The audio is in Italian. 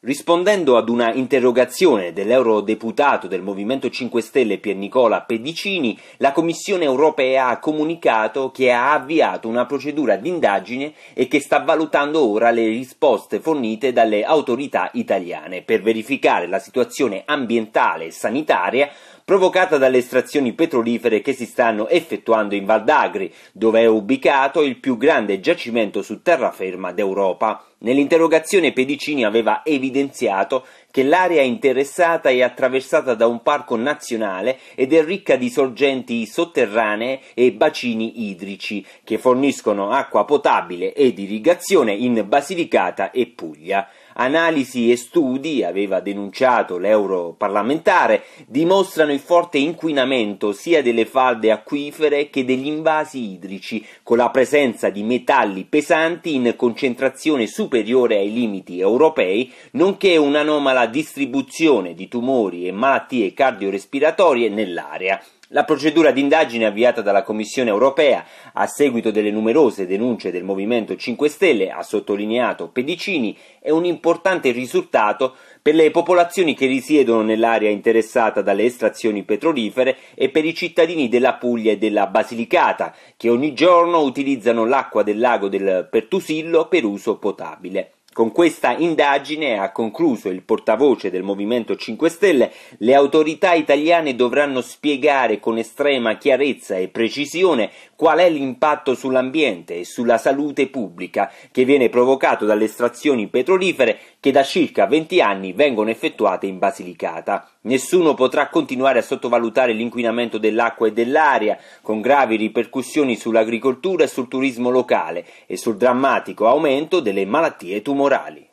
Rispondendo ad una interrogazione dell'eurodeputato del Movimento 5 Stelle Piernicola Pedicini, la Commissione europea ha comunicato che ha avviato una procedura d'indagine e che sta valutando ora le risposte fornite dalle autorità italiane per verificare la situazione ambientale e sanitaria provocata dalle estrazioni petrolifere che si stanno effettuando in Val d'Agri, dove è ubicato il più grande giacimento su terraferma d'Europa. Nell'interrogazione Pedicini aveva evidenziato che l'area interessata è attraversata da un parco nazionale ed è ricca di sorgenti sotterranee e bacini idrici che forniscono acqua potabile ed irrigazione in Basilicata e Puglia analisi e studi, aveva denunciato l'europarlamentare, dimostrano il forte inquinamento sia delle falde acquifere che degli invasi idrici, con la presenza di metalli pesanti in concentrazione superiore ai limiti europei, nonché un'anomala distribuzione di tumori e malattie cardiorespiratorie nell'area. La procedura d'indagine avviata dalla Commissione europea a seguito delle numerose denunce del Movimento 5 Stelle, ha sottolineato Pedicini, è un importante risultato per le popolazioni che risiedono nell'area interessata dalle estrazioni petrolifere e per i cittadini della Puglia e della Basilicata, che ogni giorno utilizzano l'acqua del lago del Pertusillo per uso potabile. Con questa indagine, ha concluso il portavoce del Movimento 5 Stelle, le autorità italiane dovranno spiegare con estrema chiarezza e precisione qual è l'impatto sull'ambiente e sulla salute pubblica che viene provocato dalle estrazioni petrolifere che da circa 20 anni vengono effettuate in Basilicata. Nessuno potrà continuare a sottovalutare l'inquinamento dell'acqua e dell'aria, con gravi ripercussioni sull'agricoltura e sul turismo locale e sul drammatico aumento delle malattie tumorali morali